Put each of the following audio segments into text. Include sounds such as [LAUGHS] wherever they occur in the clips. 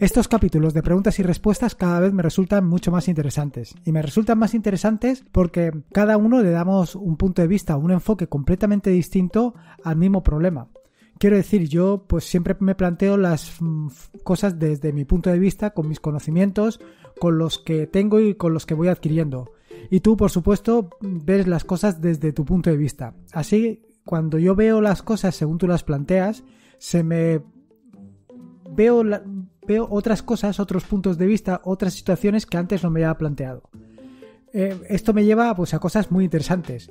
Estos capítulos de preguntas y respuestas cada vez me resultan mucho más interesantes. Y me resultan más interesantes porque cada uno le damos un punto de vista, un enfoque completamente distinto al mismo problema. Quiero decir, yo pues siempre me planteo las mm, cosas desde mi punto de vista, con mis conocimientos, con los que tengo y con los que voy adquiriendo. Y tú, por supuesto, ves las cosas desde tu punto de vista. Así, cuando yo veo las cosas según tú las planteas, se me veo la, veo otras cosas, otros puntos de vista, otras situaciones que antes no me había planteado. Eh, esto me lleva pues, a cosas muy interesantes.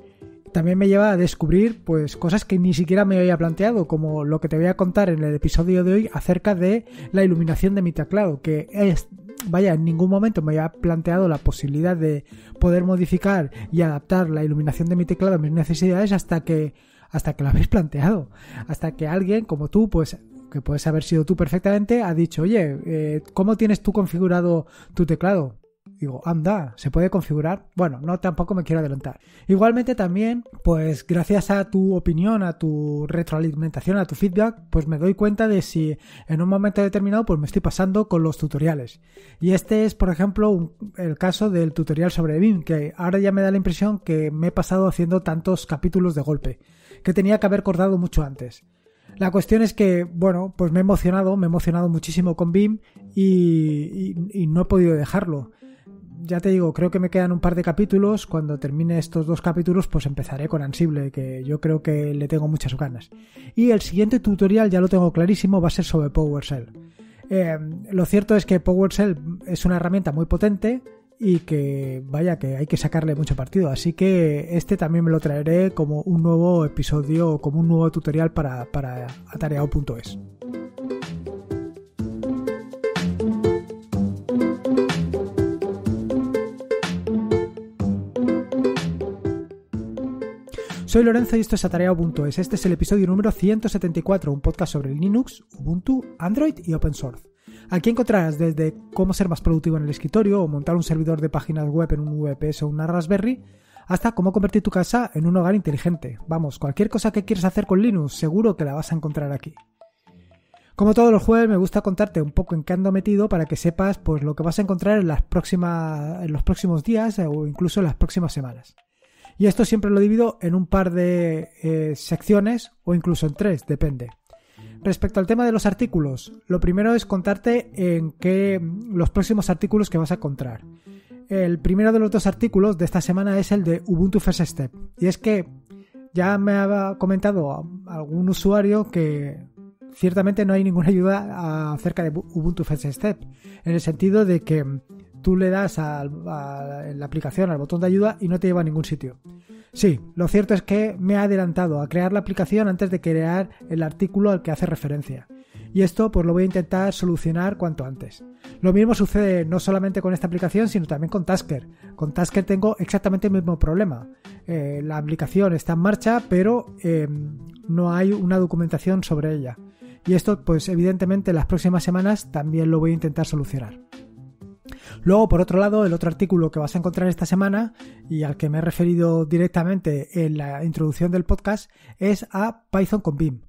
También me lleva a descubrir pues, cosas que ni siquiera me había planteado, como lo que te voy a contar en el episodio de hoy acerca de la iluminación de mi teclado, que es, vaya, en ningún momento me había planteado la posibilidad de poder modificar y adaptar la iluminación de mi teclado a mis necesidades hasta que hasta que lo habéis planteado, hasta que alguien como tú pues que puedes haber sido tú perfectamente, ha dicho, oye, eh, ¿cómo tienes tú configurado tu teclado? Digo, anda, ¿se puede configurar? Bueno, no, tampoco me quiero adelantar. Igualmente también, pues gracias a tu opinión, a tu retroalimentación, a tu feedback, pues me doy cuenta de si en un momento determinado pues me estoy pasando con los tutoriales. Y este es, por ejemplo, el caso del tutorial sobre BIM, que ahora ya me da la impresión que me he pasado haciendo tantos capítulos de golpe, que tenía que haber cortado mucho antes. La cuestión es que, bueno, pues me he emocionado, me he emocionado muchísimo con BIM y, no he podido dejarlo. Ya te digo, creo que me quedan un par de capítulos. Cuando termine estos dos capítulos, pues empezaré con Ansible, que yo creo que le tengo muchas ganas. Y el siguiente tutorial, ya lo tengo clarísimo, va a ser sobre PowerShell. Eh, lo cierto es que PowerShell es una herramienta muy potente, y que vaya que hay que sacarle mucho partido. Así que este también me lo traeré como un nuevo episodio, como un nuevo tutorial para, para atareado.es. Soy Lorenzo y esto es atareado.es. Este es el episodio número 174, un podcast sobre Linux, Ubuntu, Android y Open Source. Aquí encontrarás desde cómo ser más productivo en el escritorio o montar un servidor de páginas web en un VPS o una Raspberry, hasta cómo convertir tu casa en un hogar inteligente. Vamos, cualquier cosa que quieras hacer con Linux, seguro que la vas a encontrar aquí. Como todos los jueves, me gusta contarte un poco en qué ando metido para que sepas pues, lo que vas a encontrar en, las en los próximos días eh, o incluso en las próximas semanas. Y esto siempre lo divido en un par de eh, secciones o incluso en tres, depende. Respecto al tema de los artículos, lo primero es contarte en qué los próximos artículos que vas a encontrar. El primero de los dos artículos de esta semana es el de Ubuntu First Step. Y es que ya me ha comentado algún usuario que ciertamente no hay ninguna ayuda acerca de Ubuntu First Step, en el sentido de que tú le das a, la aplicación al botón de ayuda y no te lleva a ningún sitio. Sí, lo cierto es que me ha adelantado a crear la aplicación antes de crear el artículo al que hace referencia. Y esto pues lo voy a intentar solucionar cuanto antes. Lo mismo sucede no solamente con esta aplicación, sino también con Tasker. Con Tasker tengo exactamente el mismo problema. Eh, la aplicación está en marcha, pero em, no hay una documentación sobre ella. Y esto pues evidentemente las próximas semanas también lo voy a intentar solucionar. Luego, por otro lado, el otro artículo que vas a encontrar esta semana y al que me he referido directamente en la introducción del podcast es a Python con BIM.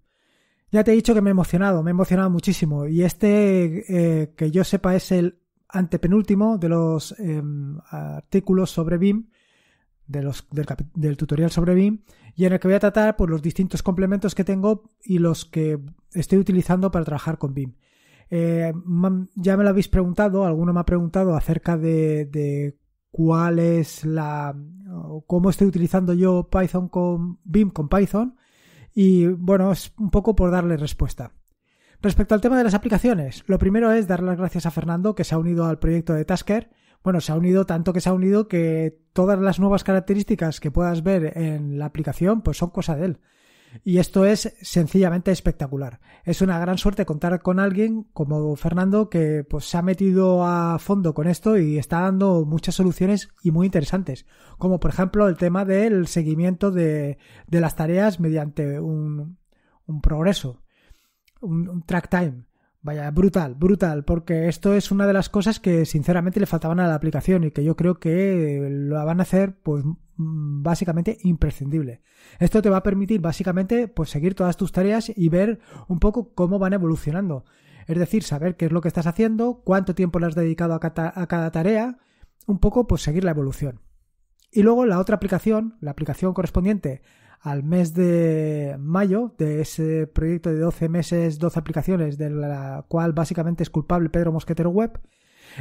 Ya te he dicho que me he emocionado, me he emocionado muchísimo y este eh, que yo sepa es el antepenúltimo de los em, artículos sobre BIM, de los, del, tutorial sobre BIM, y en el que voy a tratar por pues, los distintos complementos que tengo y los que estoy utilizando para trabajar con BIM. Eh, ya me lo habéis preguntado, alguno me ha preguntado acerca de, cuál es la. cómo estoy utilizando yo Python con BIM con Python. Y bueno, es un poco por darle respuesta. Respecto al tema de las aplicaciones, lo primero es dar las gracias a Fernando que se ha unido al proyecto de Tasker. Bueno, se ha unido tanto que se ha unido que todas las nuevas características que puedas ver en la aplicación pues son cosa de él. Y esto es sencillamente espectacular. Es una gran suerte contar con alguien como Fernando que pues, se ha metido a fondo con esto y está dando muchas soluciones y muy interesantes. Como por ejemplo el tema del seguimiento de, de las tareas mediante un, un progreso, un, track time. Vaya, brutal, brutal, porque esto es una de las cosas que sinceramente le faltaban a la aplicación y que yo creo que lo van a hacer pues Mm, básicamente imprescindible. Esto te va a permitir básicamente pues seguir todas tus tareas y ver un poco cómo van evolucionando. Es decir, saber qué es lo que estás haciendo, cuánto tiempo le has dedicado a cada, tarea, un poco pues seguir la evolución. Y luego la otra aplicación, la aplicación correspondiente al mes de mayo de ese proyecto de 12 meses, 12 aplicaciones, de la cual básicamente es culpable Pedro Mosquetero Web,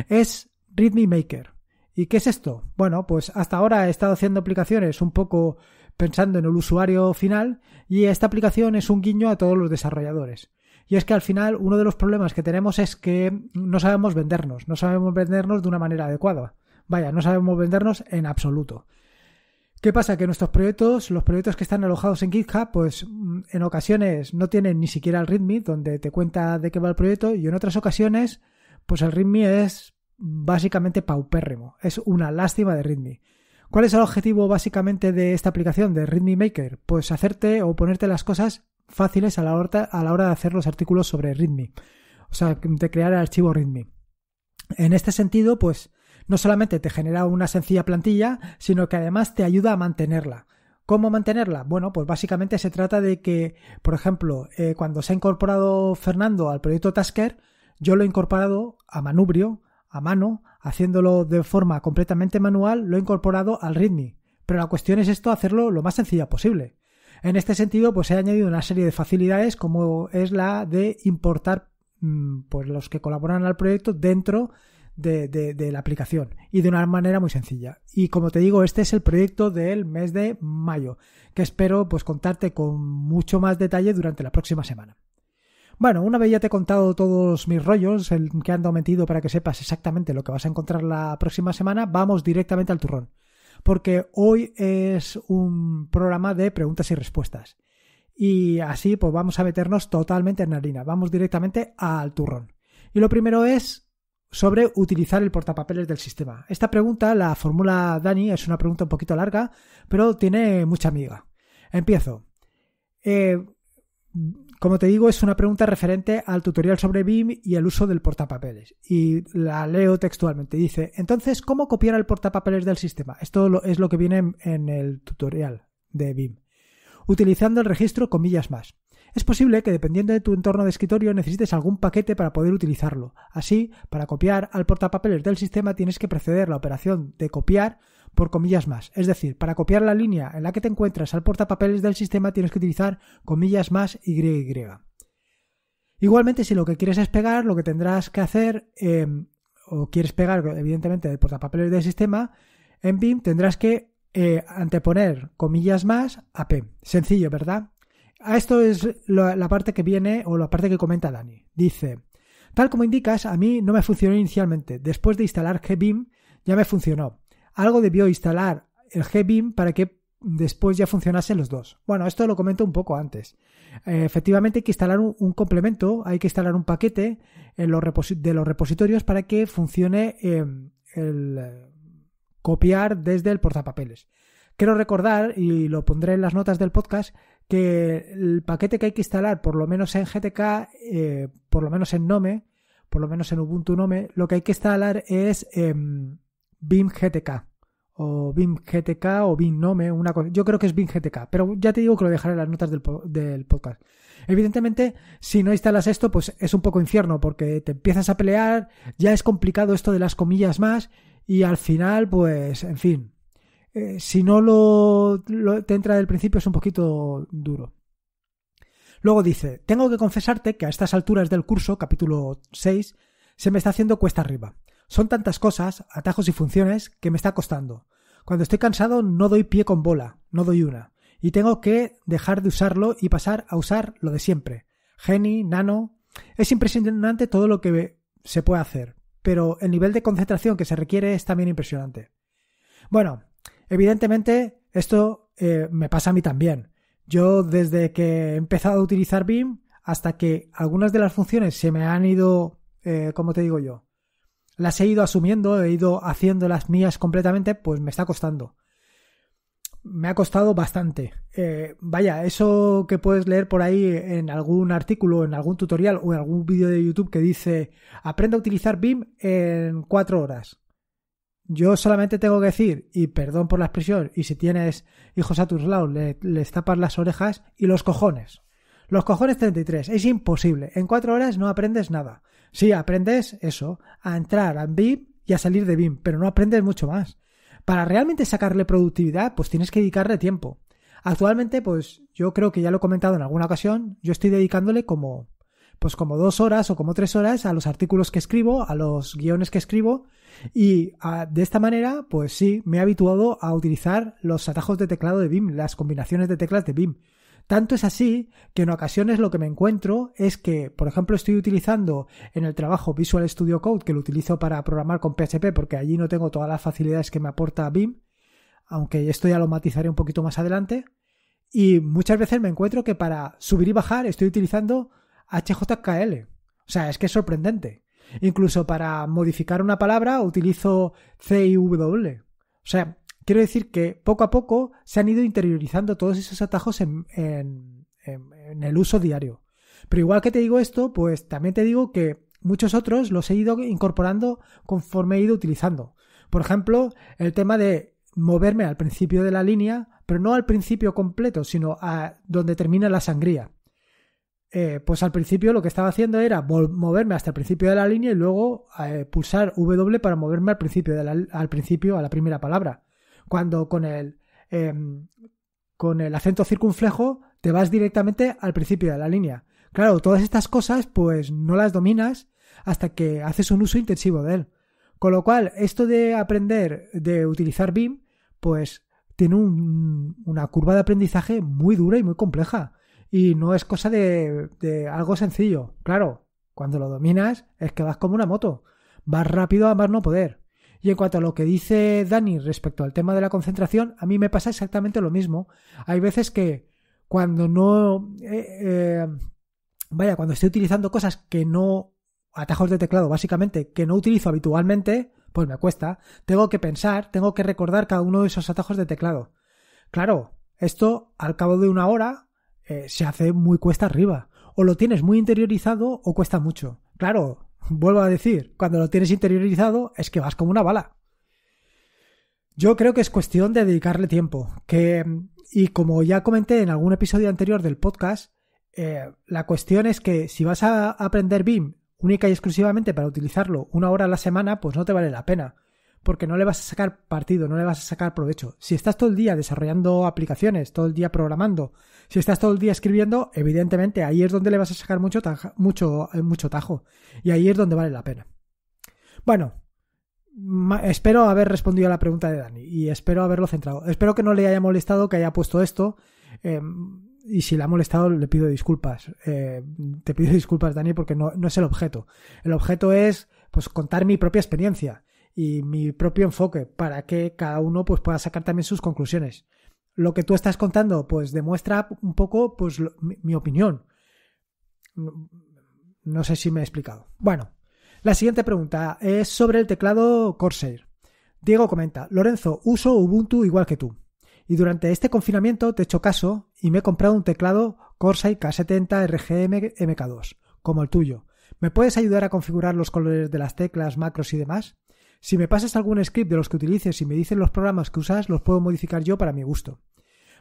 es Readme Maker. ¿Y qué es esto? Bueno, pues hasta ahora he estado haciendo aplicaciones un poco pensando en el usuario final y esta aplicación es un guiño a todos los desarrolladores. Y es que al final uno de los problemas que tenemos es que no sabemos vendernos, no sabemos vendernos de una manera adecuada. Vaya, no sabemos vendernos en absoluto. ¿Qué pasa? Que nuestros proyectos, los proyectos que están alojados en GitHub, pues mm, en ocasiones no tienen ni siquiera el README, donde te cuenta de qué va el proyecto, y en otras ocasiones, pues el README es básicamente paupérrimo. Es una lástima de Readme. ¿Cuál es el objetivo básicamente de esta aplicación, de Readme Maker? Pues hacerte o ponerte las cosas fáciles a la hora, a la hora de hacer los artículos sobre Readme. O sea, de crear el archivo Readme. En este sentido, pues no solamente te genera una sencilla plantilla, sino que además te ayuda a mantenerla. ¿Cómo mantenerla? Bueno, pues básicamente se trata de que, por ejemplo, eh, cuando se ha incorporado Fernando al proyecto Tasker, yo lo he incorporado a manubrio a mano, haciéndolo de forma completamente manual, lo he incorporado al README. Pero la cuestión es esto, hacerlo lo más sencilla posible. En este sentido, pues he añadido una serie de facilidades como es la de importar mm, pues, los que colaboran al proyecto dentro de, de, la aplicación y de una manera muy sencilla. Y como te digo, este es el proyecto del mes de mayo, que espero pues contarte con mucho más detalle durante la próxima semana. Bueno, una vez ya te he contado todos mis rollos, el que ando metido para que sepas exactamente lo que vas a encontrar la próxima semana, vamos directamente al turrón. Porque hoy es un programa de preguntas y respuestas. Y así pues vamos a meternos totalmente en harina, vamos directamente al turrón. Y lo primero es sobre utilizar el portapapeles del sistema. Esta pregunta la formula Dani, es una pregunta un poquito larga, pero tiene mucha amiga. Empiezo. Eh, como te digo, es una pregunta referente al tutorial sobre BIM y el uso del portapapeles. Y la leo textualmente. Dice, entonces, ¿cómo copiar el portapapeles del sistema? Esto es lo que viene en el tutorial de BIM. Utilizando el registro comillas más. Es posible que dependiendo de tu entorno de escritorio necesites algún paquete para poder utilizarlo. Así, para copiar al portapapeles del sistema tienes que preceder la operación de copiar por comillas más. Es decir, para copiar la línea en la que te encuentras al portapapeles del sistema tienes que utilizar comillas más YY. Igualmente, si lo que quieres es pegar, lo que tendrás que hacer, em, o quieres pegar, evidentemente, el portapapeles del sistema, en BIM tendrás que eh, anteponer comillas más a P. Sencillo, ¿verdad? A esto es la, la parte que viene, o la parte que comenta Dani. Dice, tal como indicas, a mí no me funcionó inicialmente. Después de instalar GBIM, ya me funcionó algo debió instalar el g para que después ya funcionasen los dos. Bueno, esto lo comento un poco antes. Eh, efectivamente hay que instalar un, complemento, hay que instalar un paquete en los de los repositorios para que funcione em, el eh, copiar desde el portapapeles. Quiero recordar, y lo pondré en las notas del podcast, que el paquete que hay que instalar, por lo menos en GTK, eh, por lo menos en Nome, por lo menos en Ubuntu Nome, lo que hay que instalar es em, BIM GTK o BIM GTK o BIM Nome, una cosa. Yo creo que es BIM GTK, pero ya te digo que lo dejaré en las notas del, podcast. Evidentemente, si no instalas esto, pues es un poco infierno porque te empiezas a pelear, ya es complicado esto de las comillas más y al final, pues, en fin, eh, si no lo, te entra del principio es un poquito duro. Luego dice, tengo que confesarte que a estas alturas del curso, capítulo 6, se me está haciendo cuesta arriba. Son tantas cosas, atajos y funciones, que me está costando. Cuando estoy cansado no doy pie con bola, no doy una. Y tengo que dejar de usarlo y pasar a usar lo de siempre. Geni, nano. Es impresionante todo lo que se puede hacer, pero el nivel de concentración que se requiere es también impresionante. Bueno, evidentemente esto eh, me pasa a mí también. Yo desde que he empezado a utilizar BIM hasta que algunas de las funciones se me han ido, eh, como te digo yo? las he ido asumiendo, he ido haciendo las mías completamente, pues me está costando. Me ha costado bastante. Eh, vaya, eso que puedes leer por ahí en algún artículo, en algún tutorial o en algún vídeo de YouTube que dice aprende a utilizar BIM en cuatro horas. Yo solamente tengo que decir, y perdón por la expresión, y si tienes hijos a tus lado, le, les tapas las orejas y los cojones. Los cojones 33, es imposible. En cuatro horas no aprendes nada. Sí, aprendes eso, a entrar a BIM y a salir de BIM, pero no aprendes mucho más. Para realmente sacarle productividad, pues tienes que dedicarle tiempo. Actualmente, pues yo creo que ya lo he comentado en alguna ocasión, yo estoy dedicándole como, pues como dos horas o como tres horas a los artículos que escribo, a los guiones que escribo, y ah, de esta manera, pues sí, me he habituado a utilizar los atajos de teclado de BIM, las combinaciones de teclas de BIM. Tanto es así que en ocasiones lo que me encuentro es que, por ejemplo, estoy utilizando en el trabajo Visual Studio Code, que lo utilizo para programar con PHP, porque allí no tengo todas las facilidades que me aporta BIM, aunque esto ya lo matizaré un poquito más adelante. Y muchas veces me encuentro que para subir y bajar estoy utilizando HJKL. O sea, es que es sorprendente. Incluso para modificar una palabra utilizo CIW. O sea, Quiero decir que poco a poco se han ido interiorizando todos esos atajos en, el uso diario. Pero igual que te digo esto, pues también te digo que muchos otros los he ido incorporando conforme he ido utilizando. Por ejemplo, el tema de moverme al principio de la línea, pero no al principio completo, sino a donde termina la sangría. Eh, pues al principio lo que estaba haciendo era moverme hasta el principio de la línea y luego eh, pulsar W para moverme al principio, al principio a la primera palabra cuando con el, em, con el acento circunflejo te vas directamente al principio de la línea. Claro, todas estas cosas pues no las dominas hasta que haces un uso intensivo de él. Con lo cual, esto de aprender, de utilizar BIM, pues tiene una curva de aprendizaje muy dura y muy compleja. Y no es cosa de, de algo sencillo. Claro, cuando lo dominas es que vas como una moto. Vas rápido a más no poder. Y en cuanto a lo que dice Dani respecto al tema de la concentración, a mí me pasa exactamente lo mismo. Hay veces que cuando no... Eh, eh, vaya, cuando estoy utilizando cosas que no... atajos de teclado, básicamente, que no utilizo habitualmente, pues me cuesta. Tengo que pensar, tengo que recordar cada uno de esos atajos de teclado. Claro, esto al cabo de una hora eh, se hace muy cuesta arriba. O lo tienes muy interiorizado o cuesta mucho. Claro, vuelvo a decir, cuando lo tienes interiorizado es que vas como una bala. Yo creo que es cuestión de dedicarle tiempo, que, y como ya comenté en algún episodio anterior del podcast, eh, la cuestión es que si vas a aprender BIM única y exclusivamente para utilizarlo una hora a la semana, pues no te vale la pena porque no le vas a sacar partido, no le vas a sacar provecho. Si estás todo el día desarrollando aplicaciones, todo el día programando, si estás todo el día escribiendo, evidentemente ahí es donde le vas a sacar mucho, mucho, eh, mucho tajo. Y ahí es donde vale la pena. Bueno, espero haber respondido a la pregunta de Dani y espero haberlo centrado. Espero que no le haya molestado que haya puesto esto. Em, y si le ha molestado, le pido disculpas. Eh, te pido [LAUGHS] disculpas, Dani, porque no, no es el objeto. El objeto es pues contar mi propia experiencia y mi propio enfoque para que cada uno pues, pueda sacar también sus conclusiones. Lo que tú estás contando pues demuestra un poco pues, mi, opinión. No, no sé si me he explicado. Bueno, la siguiente pregunta es sobre el teclado Corsair. Diego comenta, Lorenzo, uso Ubuntu igual que tú. Y durante este confinamiento te he hecho caso y me he comprado un teclado Corsair K70 RGM MK2, como el tuyo. ¿Me puedes ayudar a configurar los colores de las teclas, macros y demás? Si me pasas algún script de los que utilices y me dicen los programas que usas, los puedo modificar yo para mi gusto.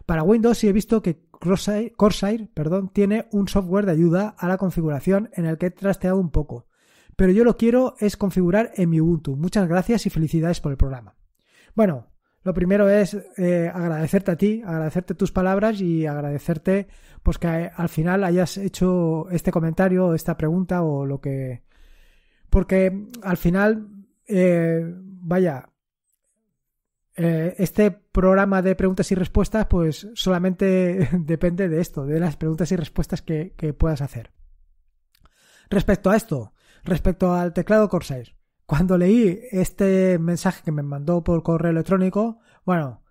Para Windows sí he visto que Corsair, perdón, tiene un software de ayuda a la configuración en el que he trasteado un poco. Pero yo lo quiero es configurar en mi Ubuntu. Muchas gracias y felicidades por el programa. Bueno, lo primero es eh, agradecerte a ti, agradecerte tus palabras y agradecerte pues que al final hayas hecho este comentario, esta pregunta o lo que... Porque al final eh, vaya, eh, este programa de preguntas y respuestas, pues solamente [LAUGHS] depende de esto, de las preguntas y respuestas que, que puedas hacer. Respecto a esto, respecto al teclado Corsair, cuando leí este mensaje que me mandó por correo electrónico, bueno,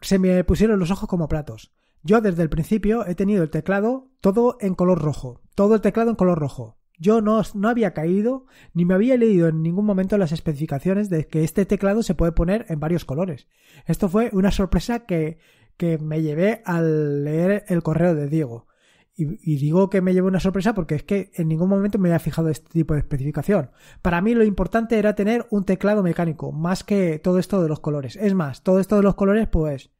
se me pusieron los ojos como platos. Yo desde el principio he tenido el teclado todo en color rojo, todo el teclado en color rojo. Yo no, había caído ni me había leído en ningún momento las especificaciones de que este teclado se puede poner en varios colores. Esto fue una sorpresa que, me llevé al leer el correo de Diego. Y, digo que me llevé una sorpresa porque es que en ningún momento me había fijado este tipo de especificación. Para mí lo importante era tener un teclado mecánico, más que todo esto de los colores. Es más, todo esto de los colores, pues,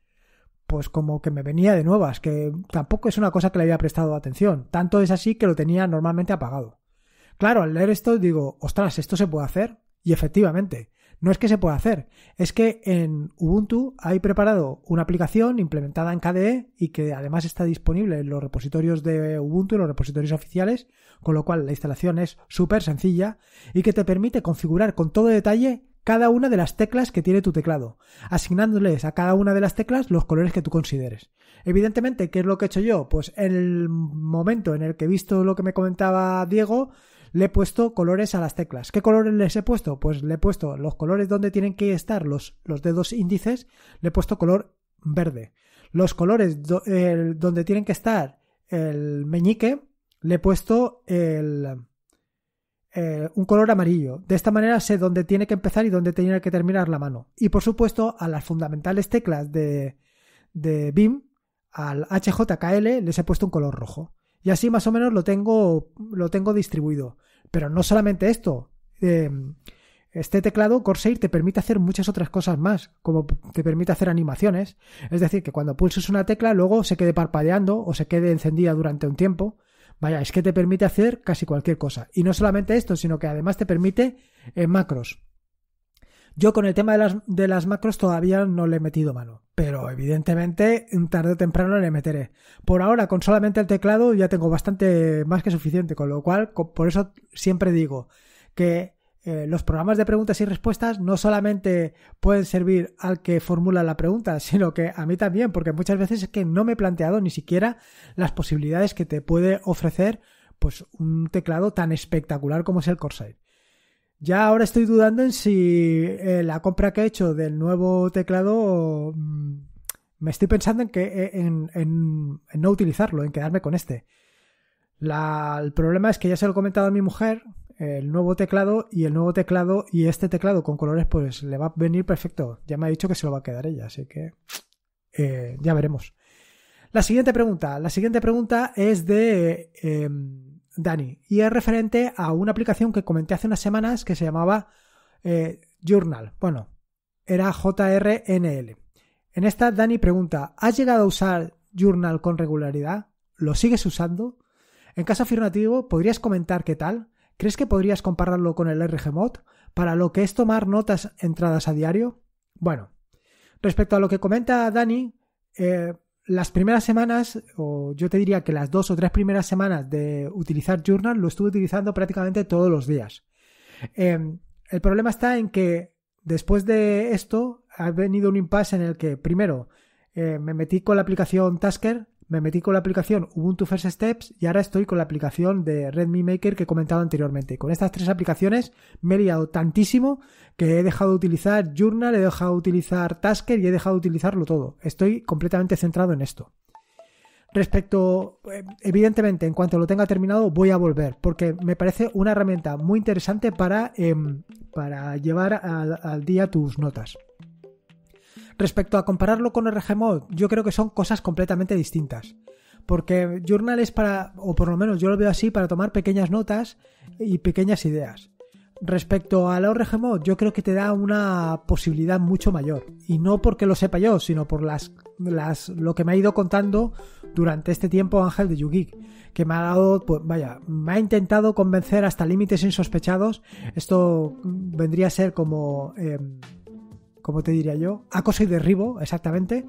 pues como que me venía de nuevas, que tampoco es una cosa que le había prestado atención. Tanto es así que lo tenía normalmente apagado. Claro, al leer esto digo, ostras, esto se puede hacer. Y efectivamente, no es que se pueda hacer, es que en Ubuntu hay preparado una aplicación implementada en KDE y que además está disponible en los repositorios de Ubuntu, en los repositorios oficiales, con lo cual la instalación es súper sencilla y que te permite configurar con todo detalle cada una de las teclas que tiene tu teclado, asignándoles a cada una de las teclas los colores que tú consideres. Evidentemente, ¿qué es lo que he hecho yo? Pues en el momento en el que he visto lo que me comentaba Diego, le he puesto colores a las teclas. ¿Qué colores les he puesto? Pues le he puesto los colores donde tienen que estar los, dedos índices, le he puesto color verde. Los colores donde tienen que estar el meñique, le he puesto el, eh, un color amarillo. De esta manera sé dónde tiene que empezar y dónde tiene que terminar la mano. Y por supuesto, a las fundamentales teclas de, de BIM, al HJKL, les he puesto un color rojo. Y así más o menos lo tengo, lo tengo distribuido. Pero no solamente esto. Em, este teclado Corsair te permite hacer muchas otras cosas más, como te permite hacer animaciones, es decir, que cuando pulses una tecla luego se quede parpadeando o se quede encendida durante un tiempo. Vaya, es que te permite hacer casi cualquier cosa. Y no solamente esto, sino que además te permite eh, macros. Yo con el tema de las, macros todavía no le he metido mano, pero evidentemente mm, tarde o temprano le meteré. Por ahora, con solamente el teclado ya tengo bastante más que suficiente, con lo cual, por eso siempre digo que eh, los programas de preguntas y respuestas no solamente pueden servir al que formula la pregunta, sino que a mí también, porque muchas veces es que no me he planteado ni siquiera las posibilidades que te puede ofrecer pues un teclado tan espectacular como es el Corsair. Ya ahora estoy dudando en si eh, la compra que he hecho del nuevo teclado mm, me estoy pensando en que eh, en, no utilizarlo, en quedarme con este. el problema es que ya se lo he comentado a mi mujer, el nuevo teclado y el nuevo teclado y este teclado con colores pues le va a venir perfecto. Ya me ha dicho que se lo va a quedar ella, así que eh, ya veremos. La siguiente pregunta, la siguiente pregunta es de em, Dani, y es referente a una aplicación que comenté hace unas semanas que se llamaba eh, Journal. Bueno, era JRNL. En esta, Dani pregunta, ¿has llegado a usar Journal con regularidad? ¿Lo sigues usando? En caso afirmativo, ¿podrías comentar qué tal? ¿Crees que podrías compararlo con el RGMod? Para lo que es tomar notas entradas a diario. Bueno, respecto a lo que comenta Dani, eh, las primeras semanas, o yo te diría que las dos o tres primeras semanas de utilizar Journal, lo estuve utilizando prácticamente todos los días. Em, el problema está en que después de esto ha venido un impasse en el que, primero, eh, me metí con la aplicación Tasker me metí con la aplicación Ubuntu First Steps y ahora estoy con la aplicación de Redmi Maker que he comentado anteriormente. Con estas tres aplicaciones me he liado tantísimo que he dejado de utilizar Journal, he dejado de utilizar Tasker y he dejado de utilizarlo todo. Estoy completamente centrado en esto. Respecto, eh, evidentemente, en cuanto lo tenga terminado, voy a volver, porque me parece una herramienta muy interesante para, em, para llevar al día tus notas. Respecto a compararlo con RGMod, yo creo que son cosas completamente distintas. Porque Journal es para, o por lo menos yo lo veo así, para tomar pequeñas notas y pequeñas ideas. Respecto al RGMod, yo creo que te da una posibilidad mucho mayor. Y no porque lo sepa yo, sino por las, las, lo que me ha ido contando durante este tiempo Ángel de Yugik, que me ha dado, pues vaya, me ha intentado convencer hasta límites insospechados. Esto vendría a ser como em, como te diría yo, acoso y derribo, exactamente,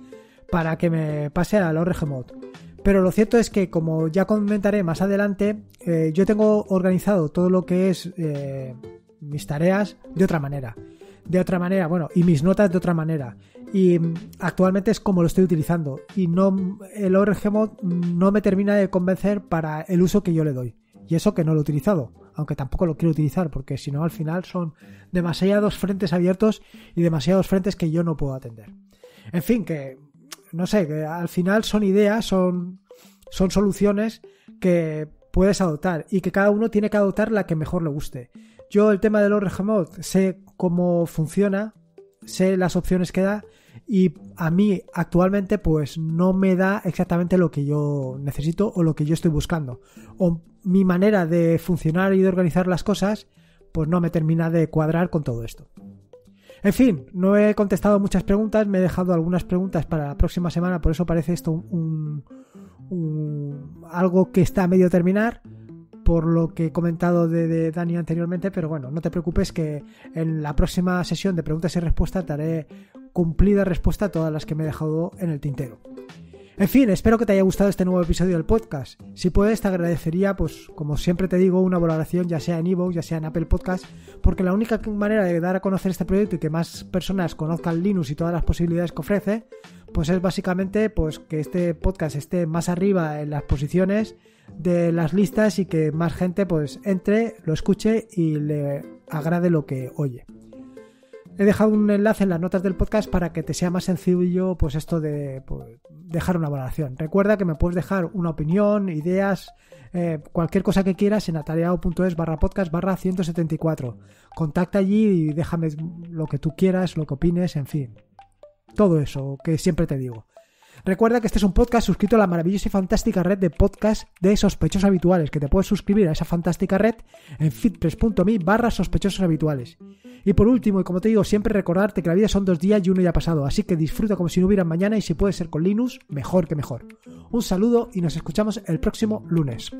para que me pase al ORG Mode. Pero lo cierto es que, como ya comentaré más adelante, eh, yo tengo organizado todo lo que es eh, mis tareas de otra manera. De otra manera, bueno, y mis notas de otra manera. Y mm, actualmente es como lo estoy utilizando. Y no el ORG Mode no me termina de convencer para el uso que yo le doy. Y eso que no lo he utilizado aunque tampoco lo quiero utilizar porque si no al final son demasiados frentes abiertos y demasiados frentes que yo no puedo atender. En fin, que no sé, que al final son ideas, son, son soluciones que puedes adoptar y que cada uno tiene que adoptar la que mejor le guste. Yo el tema de los remote sé cómo funciona, sé las opciones que da y a mí actualmente pues no me da exactamente lo que yo necesito o lo que yo estoy buscando. O mi manera de funcionar y de organizar las cosas, pues no me termina de cuadrar con todo esto. En fin, no he contestado muchas preguntas, me he dejado algunas preguntas para la próxima semana, por eso parece esto un, algo que está a medio terminar, por lo que he comentado de, Dani anteriormente, pero bueno, no te preocupes que en la próxima sesión de preguntas y respuestas daré cumplida respuesta a todas las que me he dejado en el tintero. En fin, espero que te haya gustado este nuevo episodio del podcast. Si puedes, te agradecería, pues como siempre te digo, una valoración ya sea en Evo, ya sea en Apple Podcast, porque la única manera de dar a conocer este proyecto y que más personas conozcan Linux y todas las posibilidades que ofrece, pues es básicamente pues que este podcast esté más arriba en las posiciones de las listas y que más gente pues entre, lo escuche y le agrade lo que oye. He dejado un enlace en las notas del podcast para que te sea más sencillo pues esto de pues, dejar una valoración. Recuerda que me puedes dejar una opinión, ideas, eh, cualquier cosa que quieras en atareado.es barra podcast barra 174. Contacta allí y déjame lo que tú quieras, lo que opines, en fin. Todo eso que siempre te digo. Recuerda que este es un podcast suscrito a la maravillosa y fantástica red de podcast de sospechosos habituales, que te puedes suscribir a esa fantástica red en fitpress.me barra sospechosos habituales. Y por último, y como te digo, siempre recordarte que la vida son dos días y uno ya ha pasado, así que disfruta como si no hubiera mañana y si puede ser con Linux, mejor que mejor. Un saludo y nos escuchamos el próximo lunes.